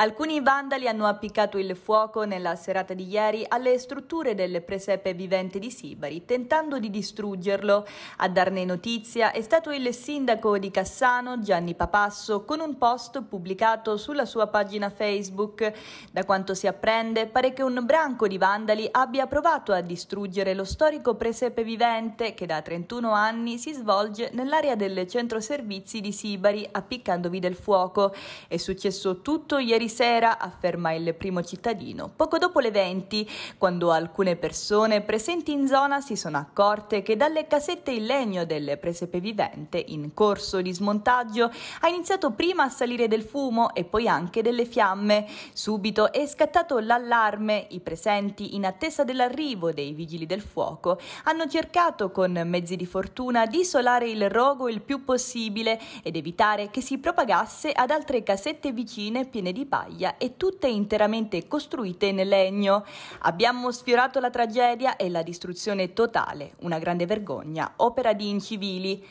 Alcuni vandali hanno appiccato il fuoco nella serata di ieri alle strutture del presepe vivente di Sibari, tentando di distruggerlo. A darne notizia è stato il sindaco di Cassano, Gianni Papasso, con un post pubblicato sulla sua pagina Facebook. Da quanto si apprende, pare che un branco di vandali abbia provato a distruggere lo storico presepe vivente che da 31 anni si svolge nell'area del centro servizi di Sibari, appiccandovi del fuoco. È successo tutto ieri sera, afferma il primo cittadino. Poco dopo le 20, quando alcune persone presenti in zona si sono accorte che dalle casette in legno del presepe vivente in corso di smontaggio ha iniziato prima a salire del fumo e poi anche delle fiamme. Subito è scattato l'allarme, i presenti in attesa dell'arrivo dei vigili del fuoco hanno cercato con mezzi di fortuna di isolare il rogo il più possibile ed evitare che si propagasse ad altre casette vicine piene di pane paglia e tutte interamente costruite in legno. Abbiamo sfiorato la tragedia e la distruzione totale, una grande vergogna, opera di incivili.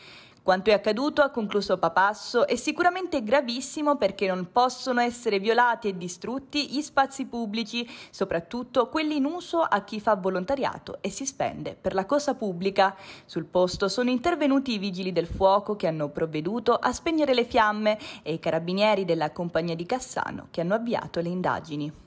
Quanto è accaduto, ha concluso Papasso, è sicuramente gravissimo perché non possono essere violati e distrutti gli spazi pubblici, soprattutto quelli in uso a chi fa volontariato e si spende per la cosa pubblica. Sul posto sono intervenuti i vigili del fuoco che hanno provveduto a spegnere le fiamme e i carabinieri della compagnia di Cassano che hanno avviato le indagini.